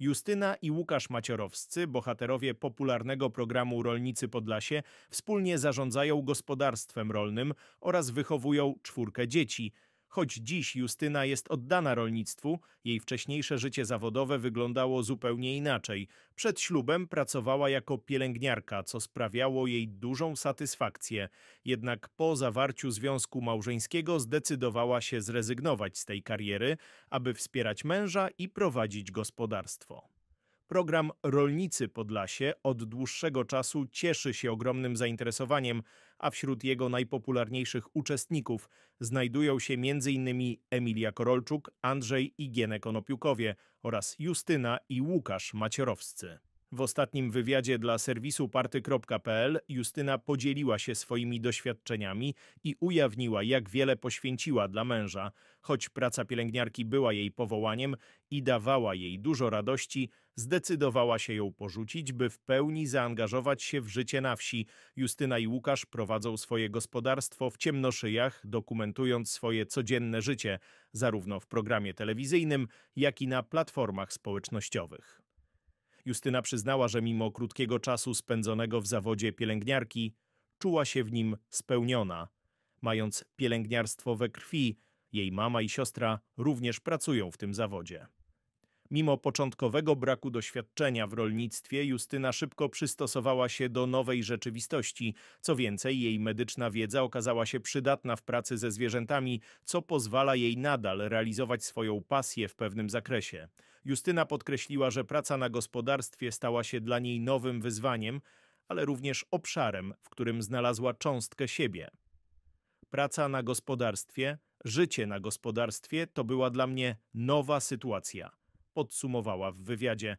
Justyna i Łukasz Maciorowscy, bohaterowie popularnego programu Rolnicy Podlasie, wspólnie zarządzają gospodarstwem rolnym oraz wychowują czwórkę dzieci – Choć dziś Justyna jest oddana rolnictwu, jej wcześniejsze życie zawodowe wyglądało zupełnie inaczej. Przed ślubem pracowała jako pielęgniarka, co sprawiało jej dużą satysfakcję. Jednak po zawarciu związku małżeńskiego zdecydowała się zrezygnować z tej kariery, aby wspierać męża i prowadzić gospodarstwo. Program Rolnicy Podlasie od dłuższego czasu cieszy się ogromnym zainteresowaniem, a wśród jego najpopularniejszych uczestników znajdują się m.in. Emilia Korolczuk, Andrzej i Gienek Konopiukowie oraz Justyna i Łukasz Macierowscy. W ostatnim wywiadzie dla serwisu party.pl Justyna podzieliła się swoimi doświadczeniami i ujawniła, jak wiele poświęciła dla męża. Choć praca pielęgniarki była jej powołaniem i dawała jej dużo radości, zdecydowała się ją porzucić, by w pełni zaangażować się w życie na wsi. Justyna i Łukasz prowadzą swoje gospodarstwo w Ciemnoszyjach, dokumentując swoje codzienne życie, zarówno w programie telewizyjnym, jak i na platformach społecznościowych. Justyna przyznała, że mimo krótkiego czasu spędzonego w zawodzie pielęgniarki, czuła się w nim spełniona. Mając pielęgniarstwo we krwi, jej mama i siostra również pracują w tym zawodzie. Mimo początkowego braku doświadczenia w rolnictwie, Justyna szybko przystosowała się do nowej rzeczywistości. Co więcej, jej medyczna wiedza okazała się przydatna w pracy ze zwierzętami, co pozwala jej nadal realizować swoją pasję w pewnym zakresie. Justyna podkreśliła, że praca na gospodarstwie stała się dla niej nowym wyzwaniem, ale również obszarem, w którym znalazła cząstkę siebie. Praca na gospodarstwie, życie na gospodarstwie to była dla mnie nowa sytuacja podsumowała w wywiadzie